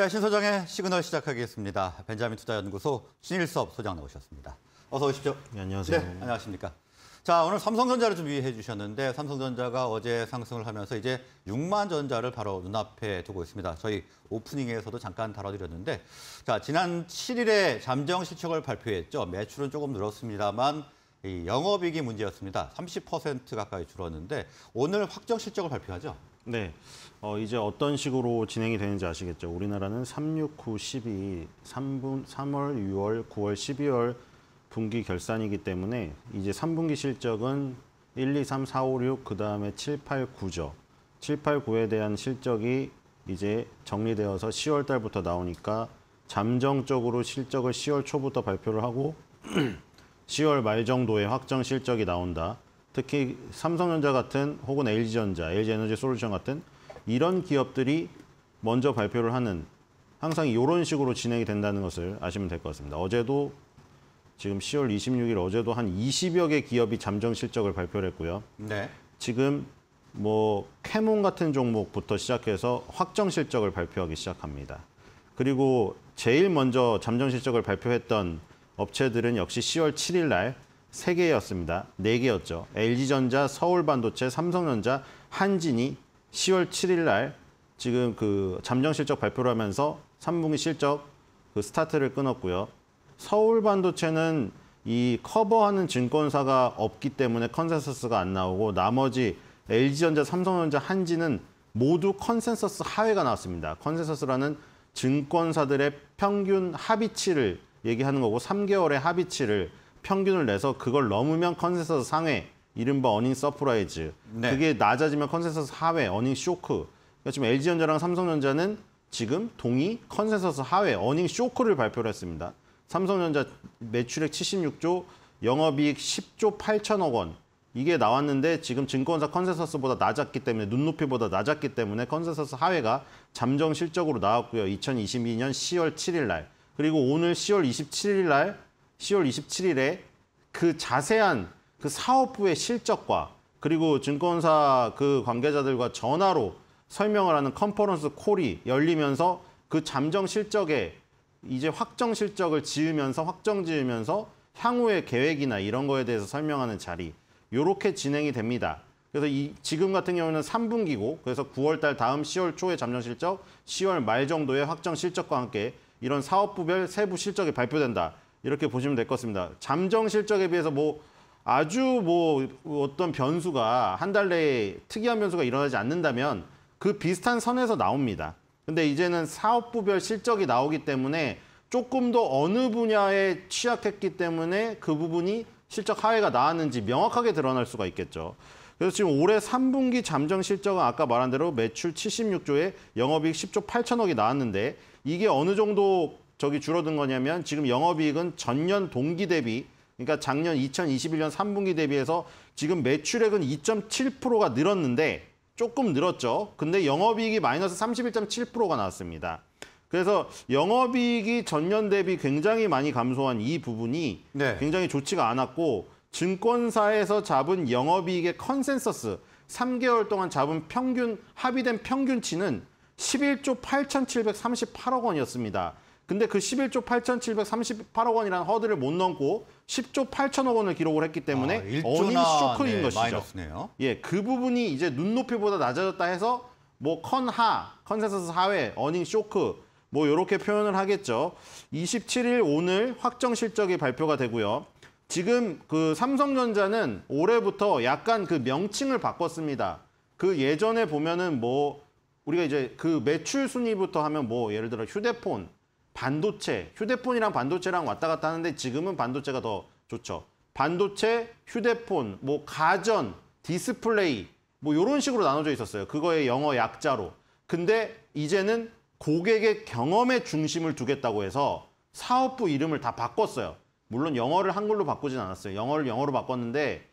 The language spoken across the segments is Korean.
네, 신 소장의 시그널 시작하겠습니다. 벤자민 투자연구소 신일섭 소장 나오셨습니다. 어서 오십시오. 네, 안녕하세요. 네, 안녕하십니까. 자, 오늘 삼성전자를 준비해 주셨는데 삼성전자가 어제 상승을 하면서 이제 6만 전자를 바로 눈앞에 두고 있습니다. 저희 오프닝에서도 잠깐 다뤄드렸는데 자, 지난 7일에 잠정 실적을 발표했죠. 매출은 조금 늘었습니다만 이 영업이익이 문제였습니다. 30% 가까이 줄었는데 오늘 확정 실적을 발표하죠. 네. 어, 이제 어떤 식으로 진행이 되는지 아시겠죠? 우리나라는 3, 6, 9, 12, 3분, 3월, 6월, 9월, 12월 분기 결산이기 때문에 이제 3분기 실적은 1, 2, 3, 4, 5, 6, 그 다음에 7, 8, 9죠. 7, 8, 9에 대한 실적이 이제 정리되어서 10월 달부터 나오니까 잠정적으로 실적을 10월 초부터 발표를 하고 10월 말 정도에 확정 실적이 나온다. 특히 삼성전자 같은 혹은 LG전자, LG에너지 솔루션 같은 이런 기업들이 먼저 발표를 하는 항상 이런 식으로 진행이 된다는 것을 아시면 될 것 같습니다. 어제도 지금 10월 26일 어제도 한 20여 개 기업이 잠정 실적을 발표를 했고요. 네. 지금 뭐 캐몬 같은 종목부터 시작해서 확정 실적을 발표하기 시작합니다. 그리고 제일 먼저 잠정 실적을 발표했던 업체들은 역시 10월 7일 날 세개였습니다네개였죠 LG전자, 서울반도체, 삼성전자, 한진이 10월 7일 날 지금 그 잠정 실적 발표를 하면서 3분기 실적 그 스타트를 끊었고요. 서울반도체는 이 커버하는 증권사가 없기 때문에 컨센서스가 안 나오고 나머지 LG전자, 삼성전자, 한진은 모두 컨센서스 하회가 나왔습니다. 컨센서스라는 증권사들의 평균 합의치를 얘기하는 거고 3개월의 합의치를 평균을 내서 그걸 넘으면 컨센서스 상회, 이른바 어닝 서프라이즈. 네. 그게 낮아지면 컨센서스 하회, 어닝 쇼크. 그러니까 지금 LG전자랑 삼성전자는 지금 동의 컨센서스 하회, 어닝 쇼크를 발표를 했습니다. 삼성전자 매출액 76조, 영업이익 10조 8천억 원. 이게 나왔는데 지금 증권사 컨센서스보다 낮았기 때문에 눈높이보다 낮았기 때문에 컨센서스 하회가 잠정 실적으로 나왔고요. 2022년 10월 7일 날. 그리고 오늘 10월 27일 날 10월 27일에 그 자세한 그 사업부의 실적과 그리고 증권사 그 관계자들과 전화로 설명을 하는 컨퍼런스 콜이 열리면서 그 잠정 실적에 이제 확정 실적을 지으면서 확정 지으면서 향후의 계획이나 이런 거에 대해서 설명하는 자리 요렇게 진행이 됩니다. 그래서 이 지금 같은 경우는 3분기고 그래서 9월 달 다음 10월 초에 잠정 실적, 10월 말정도에 확정 실적과 함께 이런 사업부별 세부 실적이 발표된다. 이렇게 보시면 될 것 같습니다. 잠정 실적에 비해서 뭐 아주 뭐 어떤 변수가 한 달 내에 특이한 변수가 일어나지 않는다면 그 비슷한 선에서 나옵니다. 근데 이제는 사업부별 실적이 나오기 때문에 조금 더 어느 분야에 취약했기 때문에 그 부분이 실적 하회가 나왔는지 명확하게 드러날 수가 있겠죠. 그래서 지금 올해 3분기 잠정 실적은 아까 말한 대로 매출 76조에 영업이익 10조 8천억이 나왔는데 이게 어느 정도 저기 줄어든 거냐면 지금 영업이익은 전년 동기 대비 그러니까 작년 2021년 3분기 대비해서 지금 매출액은 2.7%가 늘었는데 조금 늘었죠. 근데 영업이익이 마이너스 31.7%가 나왔습니다. 그래서 영업이익이 전년 대비 굉장히 많이 감소한 이 부분이 네. 굉장히 좋지가 않았고 증권사에서 잡은 영업이익의 컨센서스 3개월 동안 잡은 평균 합의된 평균치는 11조 8,738억 원이었습니다. 근데 그 11조 8,738억 원이라는 허드를 못 넘고 10조 8천억 원을 기록을 했기 때문에 아, 어닝 쇼크인 네, 것이죠. 마이너스네요. 예, 그 부분이 이제 눈높이보다 낮아졌다 해서 뭐 컨하, 컨센서스 하회, 어닝 쇼크 뭐 이렇게 표현을 하겠죠. 27일 오늘 확정 실적이 발표가 되고요. 지금 그 삼성전자는 올해부터 약간 그 명칭을 바꿨습니다. 그 예전에 보면은 뭐 우리가 이제 그 매출 순위부터 하면 뭐 예를 들어 휴대폰, 반도체, 휴대폰이랑 반도체랑 왔다 갔다 하는데 지금은 반도체가 더 좋죠. 반도체, 휴대폰, 뭐 가전, 디스플레이 뭐 이런 식으로 나눠져 있었어요. 그거의 영어 약자로. 근데 이제는 고객의 경험에 중심을 두겠다고 해서 사업부 이름을 다 바꿨어요. 물론 영어를 한글로 바꾸진 않았어요. 영어를 영어로 바꿨는데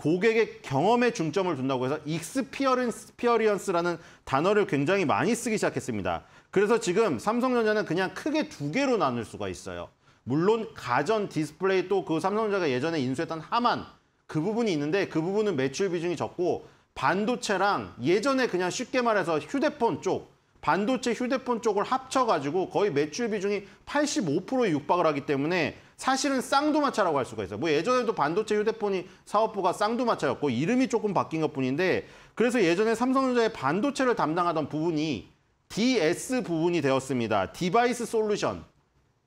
고객의 경험에 중점을 둔다고 해서 익스피어리언스라는 단어를 굉장히 많이 쓰기 시작했습니다. 그래서 지금 삼성전자는 그냥 크게 두 개로 나눌 수가 있어요. 물론 가전 디스플레이 또 그 삼성전자가 예전에 인수했던 하만 그 부분이 있는데 그 부분은 매출 비중이 적고 반도체랑 예전에 그냥 쉽게 말해서 휴대폰 쪽 반도체 휴대폰 쪽을 합쳐가지고 거의 매출 비중이 85%에 육박을 하기 때문에 사실은 쌍두마차라고 할 수가 있어요. 뭐 예전에도 반도체 휴대폰이 사업부가 쌍두마차였고 이름이 조금 바뀐 것뿐인데 그래서 예전에 삼성전자의 반도체를 담당하던 부분이 DS 부분이 되었습니다. 디바이스 솔루션.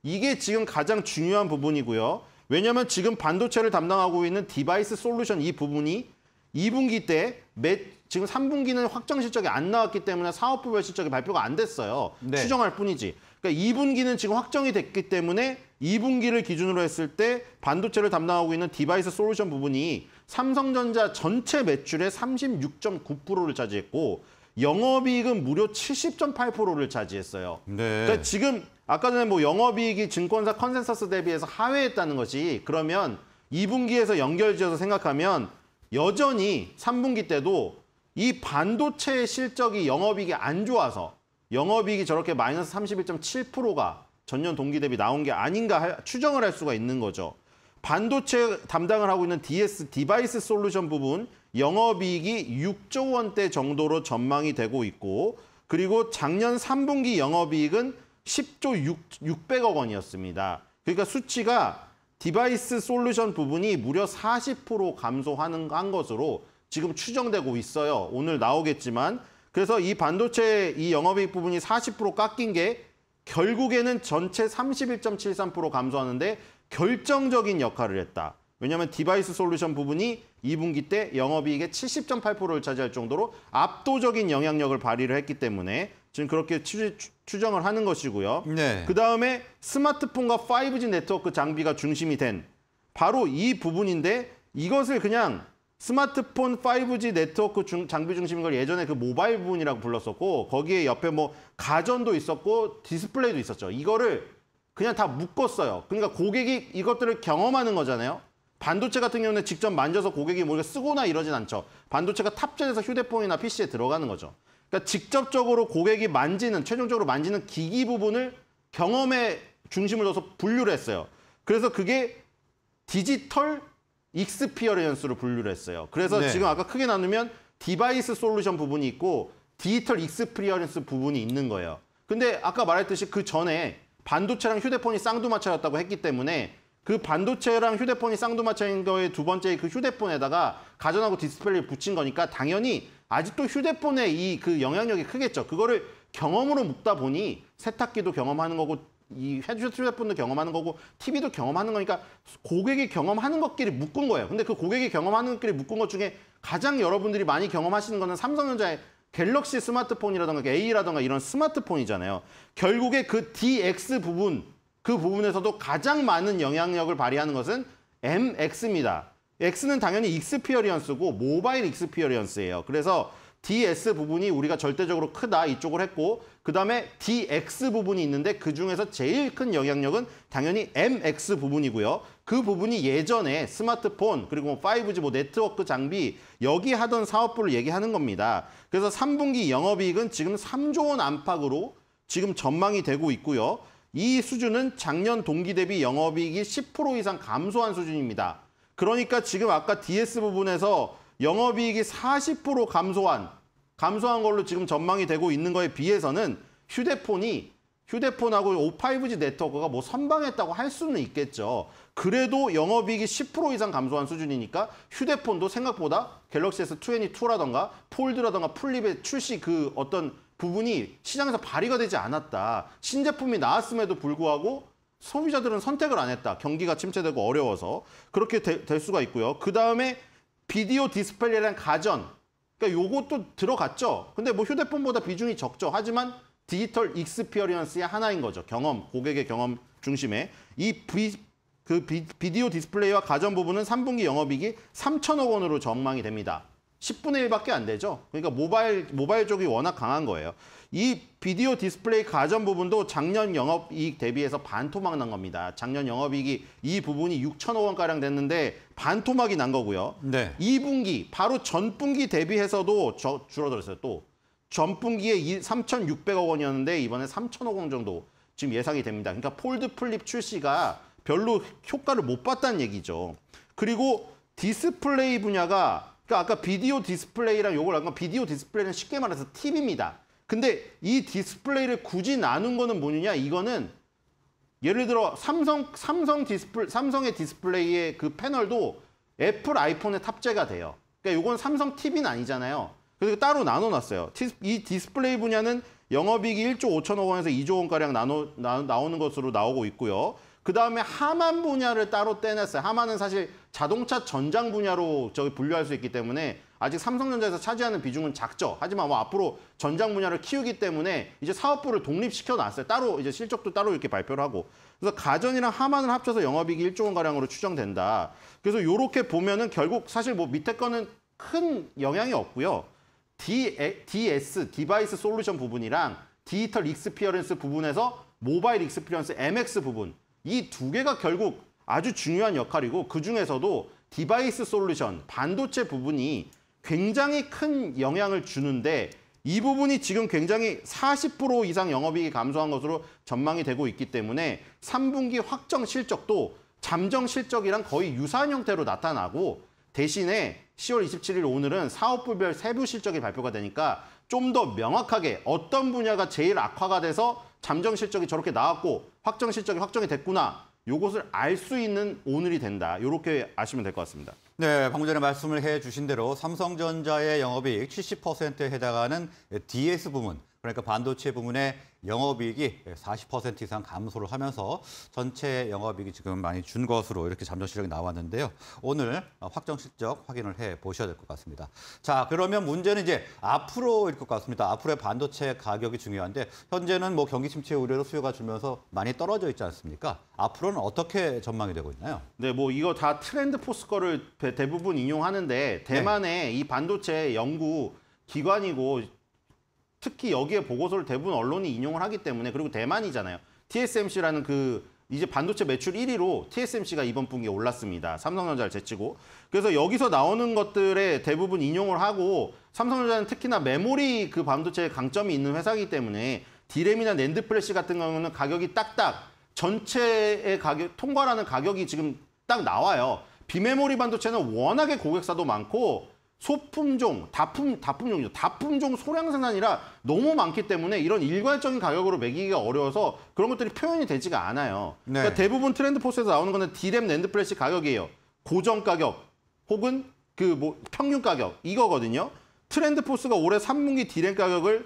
이게 지금 가장 중요한 부분이고요. 왜냐하면 지금 반도체를 담당하고 있는 디바이스 솔루션 이 부분이 2분기 때 매, 지금 3분기는 확정 실적이 안 나왔기 때문에 사업부별 실적이 발표가 안 됐어요. 네. 추정할 뿐이지. 그러니까 2분기는 지금 확정이 됐기 때문에 2분기를 기준으로 했을 때 반도체를 담당하고 있는 디바이스 솔루션 부분이 삼성전자 전체 매출의 36.9%를 차지했고 영업이익은 무려 70.8%를 차지했어요. 네. 그러니까 지금 아까 전에 뭐 영업이익이 증권사 컨센서스 대비해서 하회했다는 것이 그러면 2분기에서 연결지어서 생각하면 여전히 3분기 때도 이 반도체의 실적이 영업이익이 안 좋아서 영업이익이 저렇게 마이너스 31.7%가 전년 동기 대비 나온 게 아닌가 추정을 할 수가 있는 거죠. 반도체 담당을 하고 있는 DS 디바이스 솔루션 부분 영업이익이 6조 원대 정도로 전망이 되고 있고 그리고 작년 3분기 영업이익은 10조 6, 600억 원이었습니다. 그러니까 수치가 디바이스 솔루션 부분이 무려 40% 감소하는 한 것으로 지금 추정되고 있어요. 오늘 나오겠지만 그래서 이 반도체 이 영업이익 부분이 40% 깎인 게 결국에는 전체 31.73% 감소하는데 결정적인 역할을 했다. 왜냐하면 디바이스 솔루션 부분이 2분기 때 영업이익의 70.8%를 차지할 정도로 압도적인 영향력을 발휘를 했기 때문에 지금 그렇게 추정을 하는 것이고요. 네. 그다음에 스마트폰과 5G 네트워크 장비가 중심이 된 바로 이 부분인데 이것을 그냥 스마트폰 5G 네트워크 중, 장비 중심인 걸 예전에 그 모바일 부분이라고 불렀었고 거기에 옆에 뭐 가전도 있었고 디스플레이도 있었죠. 이거를 그냥 다 묶었어요. 그러니까 고객이 이것들을 경험하는 거잖아요. 반도체 같은 경우는 직접 만져서 고객이 뭘 뭐 쓰거나 이러진 않죠. 반도체가 탑재돼서 휴대폰이나 PC에 들어가는 거죠. 그러니까 직접적으로 고객이 만지는, 최종적으로 만지는 기기 부분을 경험에 중심을 둬서 분류를 했어요. 그래서 그게 디지털 익스피어리언스로 분류를 했어요. 그래서 네. 지금 아까 크게 나누면 디바이스 솔루션 부분이 있고 디지털 익스피어리언스 부분이 있는 거예요. 근데 아까 말했듯이 그 전에 반도체랑 휴대폰이 쌍두마차였다고 했기 때문에 그 반도체랑 휴대폰이 쌍두마차인 거의 두 번째 그 휴대폰에다가 가전하고 디스플레이를 붙인 거니까 당연히 아직도 휴대폰의 이 그 영향력이 크겠죠. 그거를 경험으로 묶다 보니 세탁기도 경험하는 거고 이 헤드샷분도 경험하는 거고 TV도 경험하는 거니까 고객이 경험하는 것끼리 묶은 거예요. 근데 그 고객이 경험하는 것끼리 묶은 것 중에 가장 여러분들이 많이 경험하시는 거는 삼성전자의 갤럭시 스마트폰이라던가 그 A라던가 이런 스마트폰이잖아요. 결국에 그 DX 부분, 그 부분에서도 가장 많은 영향력을 발휘하는 것은 MX입니다. X는 당연히 익스피어리언스고 모바일 익스피어리언스예요. 그래서 DS 부분이 우리가 절대적으로 크다 이쪽을 했고 그다음에 dx 부분이 있는데 그중에서 제일 큰 영향력은 당연히 mx 부분이고요. 그 부분이 예전에 스마트폰 그리고 5G 뭐, 뭐 네트워크 장비 여기 하던 사업부를 얘기하는 겁니다. 그래서 3분기 영업이익은 지금 3조 원 안팎으로 지금 전망이 되고 있고요. 이 수준은 작년 동기 대비 영업이익이 10% 이상 감소한 수준입니다. 그러니까 지금 아까 DS 부분에서 영업이익이 40% 감소한 감소한 걸로 지금 전망이 되고 있는 거에 비해서는 휴대폰이 휴대폰하고 5G 네트워크가 뭐 선방했다고 할 수는 있겠죠. 그래도 영업이익이 10% 이상 감소한 수준이니까 휴대폰도 생각보다 갤럭시 S22라던가 폴드라던가 플립의 출시 그 어떤 부분이 시장에서 발휘가 되지 않았다. 신제품이 나왔음에도 불구하고 소비자들은 선택을 안 했다. 경기가 침체되고 어려워서. 그렇게 되, 될 수가 있고요. 그 다음에 비디오 디스플레이랑 가전. 그러니까 요것도 들어갔죠. 근데 뭐 휴대폰보다 비중이 적죠. 하지만 디지털 익스피어리언스의 하나인 거죠. 경험, 고객의 경험 중심에 이 비, 그 비, 비 디오 디스플레이와 가전 부분은 3분기 영업이익이 3천억 원으로 전망이 됩니다. 10분의 1밖에 안 되죠. 그러니까 모바일 모바일 쪽이 워낙 강한 거예요. 이 비디오 디스플레이 가전 부분도 작년 영업이익 대비해서 반토막 난 겁니다. 작년 영업이익이 이 부분이 6천억 원 가량 됐는데 반토막이 난 거고요. 네. 2분기 바로 전분기 대비해서도 저, 줄어들었어요. 또 전분기에 3,600억 원이었는데 이번에 3천억 원 정도 지금 예상이 됩니다. 그러니까 폴드 플립 출시가 별로 효과를 못 봤다는 얘기죠. 그리고 디스플레이 분야가 그러니까 아까 비디오 디스플레이랑 요걸 아까 비디오 디스플레이는 쉽게 말해서 TV입니다. 근데 이 디스플레이를 굳이 나눈 거는 뭐냐? 이거는 예를 들어 삼성 삼성 디스플 삼성의 디스플레이의 그 패널도 애플 아이폰에 탑재가 돼요. 그러니까 이건 삼성 TV는 아니잖아요. 그래서 따로 나눠놨어요. 이 디스플레이 분야는 영업이익이 1조 5천억 원에서 2조 원가량 나눠, 나, 나오는 것으로 나오고 있고요. 그 다음에 하만 분야를 따로 떼냈어요. 하만은 사실 자동차 전장 분야로 저기 분류할 수 있기 때문에 아직 삼성전자에서 차지하는 비중은 작죠. 하지만 뭐 앞으로 전장 분야를 키우기 때문에 이제 사업부를 독립시켜 놨어요. 따로 이제 실적도 따로 이렇게 발표를 하고. 그래서 가전이랑 하만을 합쳐서 영업이익이 1조 원 가량으로 추정된다. 그래서 이렇게 보면은 결국 사실 뭐 밑에 거는 큰 영향이 없고요. D, DS 디바이스 솔루션 부분이랑 디지털 익스피어런스 부분에서 모바일 익스피어언스 MX 부분 이두 개가 결국 아주 중요한 역할이고 그중에서도 디바이스 솔루션, 반도체 부분이 굉장히 큰 영향을 주는데 이 부분이 지금 굉장히 40% 이상 영업이익이 감소한 것으로 전망이 되고 있기 때문에 3분기 확정 실적도 잠정 실적이랑 거의 유사한 형태로 나타나고 대신에 10월 27일 오늘은 사업부별 세부 실적이 발표가 되니까 좀 더 명확하게 어떤 분야가 제일 악화가 돼서 잠정 실적이 저렇게 나왔고 확정 실적이 확정이 됐구나. 요것을 알 수 있는 오늘이 된다. 이렇게 아시면 될 것 같습니다. 네, 방금 전에 말씀을 해주신 대로 삼성전자의 영업이익 70%에 해당하는 DS 부문, 그러니까 반도체 부문의 영업이익이 40% 이상 감소를 하면서 전체 영업이익이 지금 많이 준 것으로 이렇게 잠정 실적이 나왔는데요. 오늘 확정 실적 확인을 해 보셔야 될 것 같습니다. 자, 그러면 문제는 이제 앞으로일 것 같습니다. 앞으로의 반도체 가격이 중요한데 현재는 뭐 경기 침체 우려로 수요가 줄면서 많이 떨어져 있지 않습니까? 앞으로는 어떻게 전망이 되고 있나요? 네, 뭐 이거 다 트렌드 포스 거를 대부분 인용하는데 대만의 네. 이 반도체 연구 기관이고 특히 여기에 보고서를 대부분 언론이 인용을 하기 때문에 그리고 대만이잖아요. TSMC라는 그 이제 반도체 매출 1위로 TSMC가 이번 분기에 올랐습니다. 삼성전자를 제치고. 그래서 여기서 나오는 것들에 대부분 인용을 하고 삼성전자는 특히나 메모리 그 반도체의 강점이 있는 회사이기 때문에 디램이나 랜드 플래시 같은 경우는 가격이 딱딱 전체의 가격 통과라는 가격이 지금 딱 나와요. 비메모리 반도체는 워낙에 고객사도 많고 소품종, 다품, 다품종이죠. 다품종 소량 생산이라 너무 많기 때문에 이런 일괄적인 가격으로 매기기가 어려워서 그런 것들이 표현이 되지가 않아요. 네. 그러니까 대부분 트렌드포스에서 나오는 거는 디램 랜드플래시 가격이에요. 고정 가격 혹은 그 뭐 평균 가격 이거거든요. 트렌드포스가 올해 3분기 디램 가격을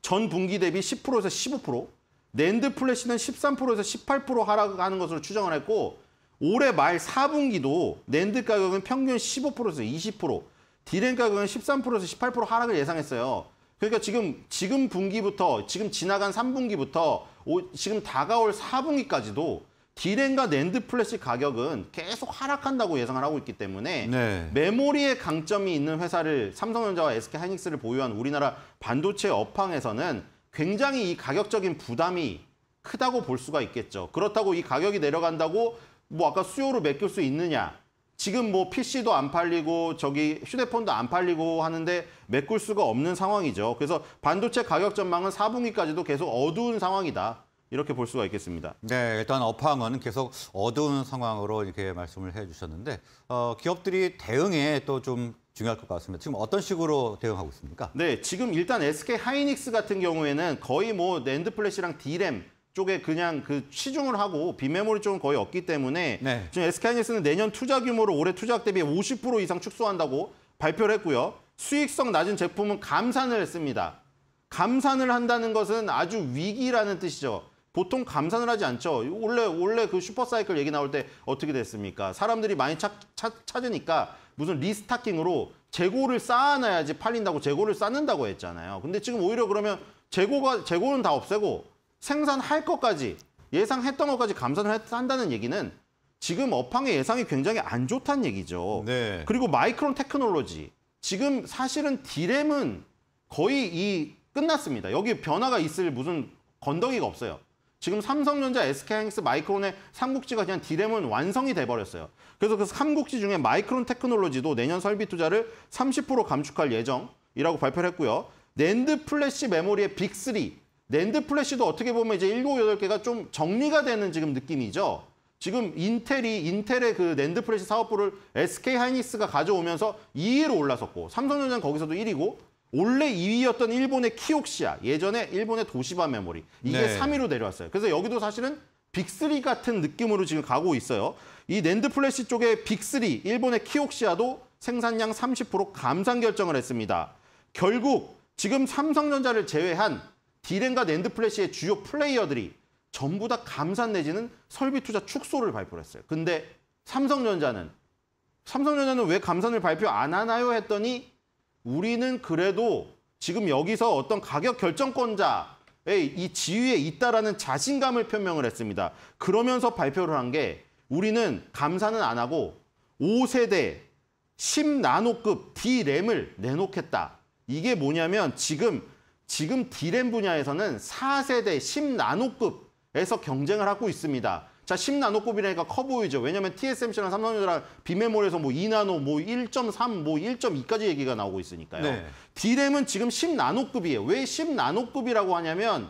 전 분기 대비 10%에서 15%, 랜드플래시는 13%에서 18% 하락하는 것으로 추정을 했고 올해 말 4분기도 낸드 가격은 평균 15%에서 20%, 디램 가격은 13%에서 18% 하락을 예상했어요. 그러니까 지금 지금 분기부터 지금 지나간 3분기부터 오, 지금 다가올 4분기까지도 디램과 낸드 플래시 가격은 계속 하락한다고 예상을 하고 있기 때문에 네. 메모리의 강점이 있는 회사를 삼성전자와 SK하이닉스를 보유한 우리나라 반도체 업황에서는 굉장히 이 가격적인 부담이 크다고 볼 수가 있겠죠. 그렇다고 이 가격이 내려간다고 뭐 아까 수요로 맡길 수 있느냐. 지금 뭐 PC도 안 팔리고 저기 휴대폰도 안 팔리고 하는데 메꿀 수가 없는 상황이죠. 그래서 반도체 가격 전망은 4분기까지도 계속 어두운 상황이다. 이렇게 볼 수가 있겠습니다. 네, 일단 업황은 계속 어두운 상황으로 이렇게 말씀을 해주셨는데 어, 기업들이 대응에 또 좀 중요할 것 같습니다. 지금 어떤 식으로 대응하고 있습니까? 네, 지금 일단 SK 하이닉스 같은 경우에는 거의 뭐랜드 플래시랑 D램 쪽에 그냥 그 치중을 하고 비메모리 쪽은 거의 없기 때문에 네. 지금 SK하이닉스는 내년 투자 규모를 올해 투자액 대비 50% 이상 축소한다고 발표를 했고요. 수익성 낮은 제품은 감산을 했습니다. 감산을 한다는 것은 아주 위기라는 뜻이죠. 보통 감산을 하지 않죠. 원래 원래 그 슈퍼사이클 얘기 나올 때 어떻게 됐습니까? 사람들이 많이 찾, 찾, 찾으니까 무슨 리스타킹으로 재고를 쌓아놔야지 팔린다고 재고를 쌓는다고 했잖아요. 근데 지금 오히려 그러면 재고가 재고는 다 없애고 생산할 것까지 예상했던 것까지 감산을 한다는 얘기는 지금 업황의 예상이 굉장히 안 좋다는 얘기죠. 네. 그리고 마이크론 테크놀로지 지금 사실은 디램은 거의 이 끝났습니다. 여기 변화가 있을 무슨 건더기가 없어요. 지금 삼성전자, SK하이닉스, 마이크론의 삼국지가 그냥 디램은 완성이 돼버렸어요. 그래서 그 삼국지 중에 마이크론 테크놀로지도 내년 설비 투자를 30% 감축할 예정이라고 발표를 했고요. 낸드 플래시 메모리의 빅3 랜드 플래시도 어떻게 보면 이제 1, 5, 8개가 좀 정리가 되는 지금 느낌이죠. 지금 인텔이 인텔의 그 랜드 플래시 사업부를 SK 하이닉스가 가져오면서 2위로 올라섰고 삼성전자는 거기서도 1위고 원래 2위였던 일본의 키옥시아 예전에 일본의 도시바 메모리 이게 네. 3위로 내려왔어요. 그래서 여기도 사실은 빅3 같은 느낌으로 지금 가고 있어요. 이 랜드 플래시 쪽의 빅3 일본의 키옥시아도 생산량 30% 감산 결정을 했습니다. 결국 지금 삼성전자를 제외한 디램과 낸드 플래시의 주요 플레이어들이 전부 다 감산 내지는 설비 투자 축소를 발표를 했어요. 근데 삼성전자는 삼성전자는 왜 감산을 발표 안 하나요 했더니 우리는 그래도 지금 여기서 어떤 가격 결정권자의 이 지위에 있다라는 자신감을 표명을 했습니다. 그러면서 발표를 한 게 우리는 감산은 안 하고 5세대 10나노급 D램을 내놓겠다. 이게 뭐냐면 지금 지금 디램 분야에서는 4세대 10나노급에서 경쟁을 하고 있습니다. 자, 10나노급이라니까 커 보이죠. 왜냐면 TSMC랑 삼성전자랑 비메모리에서 뭐 2나노, 뭐 1.3, 뭐 1.2까지 얘기가 나오고 있으니까요. 네. D램은 지금 10나노급이에요. 왜 10나노급이라고 하냐면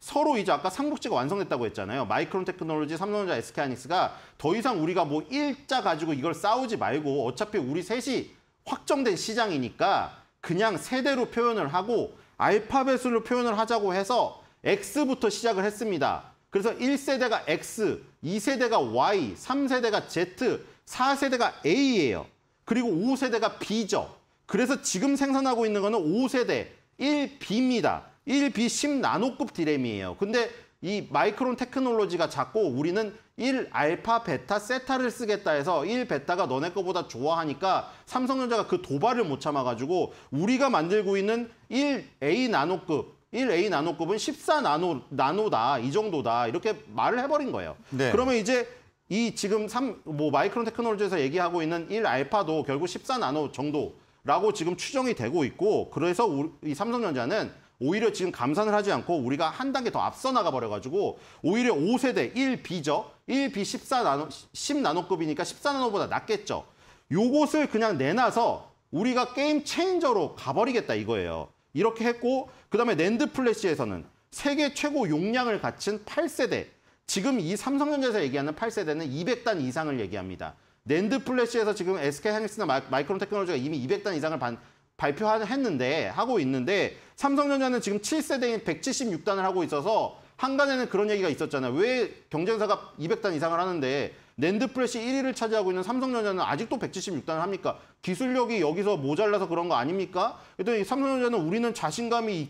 서로 이제 아까 삼국지가 완성됐다고 했잖아요. 마이크론 테크놀로지, 삼성전자, SK하이닉스가 더 이상 우리가 뭐 일자 가지고 이걸 싸우지 말고 어차피 우리 셋이 확정된 시장이니까 그냥 세대로 표현을 하고 알파벳으로 표현을 하자고 해서 X부터 시작을 했습니다. 그래서 1세대가 X, 2세대가 Y, 3세대가 Z, 4세대가 A예요. 그리고 5세대가 B죠. 그래서 지금 생산하고 있는 거는 5세대 1B입니다. 1B 10나노급 디램이에요. 근데 이 마이크론 테크놀로지가 작고 우리는 1 알파 베타 세타를 쓰겠다 해서 1 베타가 너네 거보다 좋아하니까 삼성전자가 그 도발을 못 참아가지고 우리가 만들고 있는 1 A 나노급 1A 나노급은 14 나노 나노다 이 정도다 이렇게 말을 해버린 거예요. 네. 그러면 이제 이 지금 3, 뭐 마이크론 테크놀로지에서 얘기하고 있는 1 알파도 결국 14 나노 정도라고 지금 추정이 되고 있고 그래서 우리, 이 삼성전자는 오히려 지금 감산을 하지 않고 우리가 한 단계 더 앞서 나가 버려가지고 오히려 5세대 1B죠. 1B 14나노 10나노급이니까 14나노보다 낮겠죠 요것을 그냥 내놔서 우리가 게임 체인저로 가버리겠다 이거예요. 이렇게 했고 그다음에 랜드 플래시에서는 세계 최고 용량을 갖춘 8세대 지금 이 삼성전자에서 얘기하는 8세대는 200단 이상을 얘기합니다. 랜드 플래시에서 지금 SK 하이닉스나 마이크론 테크놀로지가 이미 200단 이상을 반, 발표했는데 하고 있는데 삼성전자는 지금 7세대인 176단을 하고 있어서 한간에는 그런 얘기가 있었잖아요. 왜 경쟁사가 200단 이상을 하는데 랜드 플래시 1위를 차지하고 있는 삼성전자는 아직도 176단을 합니까? 기술력이 여기서 모자라서 그런 거 아닙니까? 그랬더니 삼성전자는 우리는 자신감이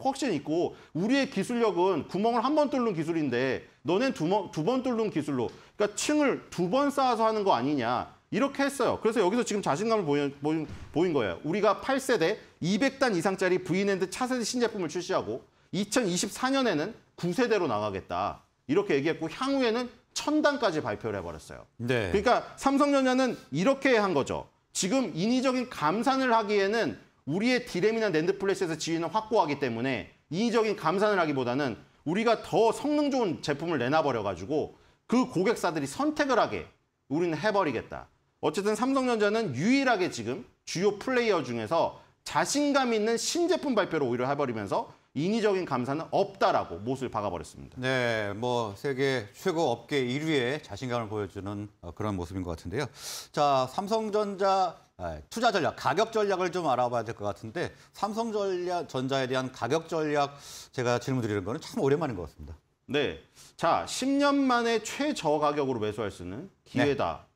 확신 있고 우리의 기술력은 구멍을 한 번 뚫는 기술인데 너넨 두번 두번 뚫는 기술로 그러니까 층을 두 번 쌓아서 하는 거 아니냐 이렇게 했어요. 그래서 여기서 지금 자신감을 보인, 보인, 보인 거예요. 우리가 8세대 200단 이상짜리 V랜드 차세대 신제품을 출시하고 2024년에는 9세대로 나가겠다. 이렇게 얘기했고 향후에는 1000단까지 발표를 해버렸어요. 네. 그러니까 삼성전자는 이렇게 한 거죠. 지금 인위적인 감산을 하기에는 우리의 디램이나 랜드 플래시에서 지위는 확고하기 때문에 인위적인 감산을 하기보다는 우리가 더 성능 좋은 제품을 내놔버려가지고 그 고객사들이 선택을 하게 우리는 해버리겠다. 어쨌든 삼성전자는 유일하게 지금 주요 플레이어 중에서 자신감 있는 신제품 발표를 오히려 해버리면서 인위적인 감사는 없다라고 못을 박아버렸습니다. 네, 뭐 세계 최고 업계 1위의 자신감을 보여주는 어, 그런 모습인 것 같은데요. 자, 삼성전자 아, 투자 전략, 가격 전략을 좀 알아봐야 될 것 같은데 삼성전자에 대한 가격 전략 제가 질문 드리는 거는 참 오랜만인 것 같습니다. 네, 자 10년 만에 최저 가격으로 매수할 수 있는 기회다. 네.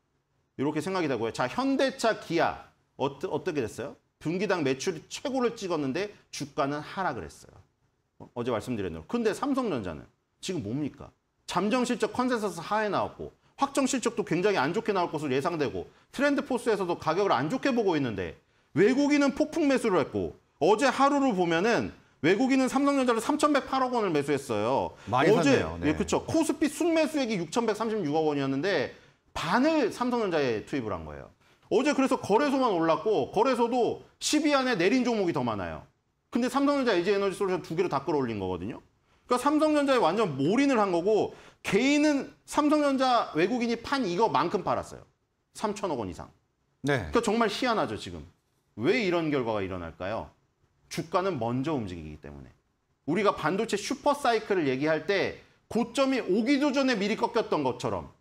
이렇게 생각이 되고요. 자, 현대차 기아 어뜨, 어떻게 됐어요? 분기당 매출이 최고를 찍었는데 주가는 하락을 했어요. 어, 어제 말씀드린 대요 근데 삼성전자는 지금 뭡니까? 잠정 실적 컨센서스 하에 나왔고 확정 실적도 굉장히 안 좋게 나올 것으로 예상되고 트렌드 포스에서도 가격을 안 좋게 보고 있는데 외국인은 폭풍 매수를 했고 어제 하루를 보면은 외국인은 삼성전자를 3,108억 원을 매수했어요. 많이 어제 샀네요. 예, 네. 예, 그렇죠. 코스피 순매수액이 6,136억 원이었는데 반을 삼성전자에 투입을 한 거예요. 어제 그래서 거래소만 올랐고 거래소도 10위 안에 내린 종목이 더 많아요. 근데 삼성전자 LG 에너지 솔루션 두개로다 끌어올린 거거든요. 그러니까 삼성전자에 완전 몰인을 한 거고 개인은 삼성전자 외국인이 판 이거만큼 팔았어요. 3천억 원 이상. 네. 그러니까 정말 희한하죠 지금. 왜 이런 결과가 일어날까요? 주가는 먼저 움직이기 때문에. 우리가 반도체 슈퍼 사이클을 얘기할 때 고점이 오기도 전에 미리 꺾였던 것처럼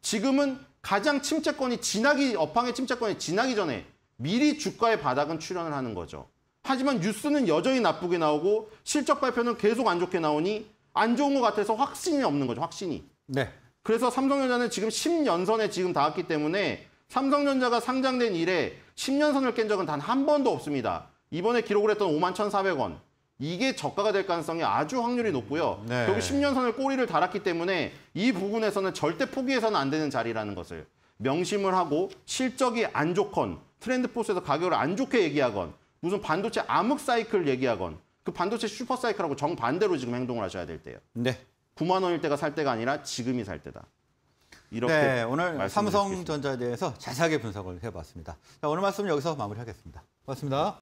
지금은 가장 침체권이 지나기 업황의 침체권이 지나기 전에 미리 주가의 바닥은 출현을 하는 거죠. 하지만 뉴스는 여전히 나쁘게 나오고 실적 발표는 계속 안 좋게 나오니 안 좋은 것 같아서 확신이 없는 거죠. 확신이. 네. 그래서 삼성전자는 지금 10년선에 지금 닿았기 때문에 삼성전자가 상장된 이래 10년선을 깬 적은 단 한 번도 없습니다. 이번에 기록을 했던 5만 1,400원, 이게 저가가 될 가능성이 아주 확률이 높고요. 네. 결국 10년선을 꼬리를 달았기 때문에 이 부분에서는 절대 포기해서는 안 되는 자리라는 것을 명심을 하고 실적이 안 좋건 트렌드 포스에서 가격을 안 좋게 얘기하건 무슨 반도체 암흑 사이클 얘기하건 그 반도체 슈퍼 사이클하고 정반대로 지금 행동을 하셔야 될 때예요. 네. 9만 원일 때가 살 때가 아니라 지금이 살 때다. 이렇게 네, 오늘 삼성전자에 대해서 자세하게 분석을 해봤습니다. 자, 오늘 말씀은 여기서 마무리하겠습니다. 고맙습니다.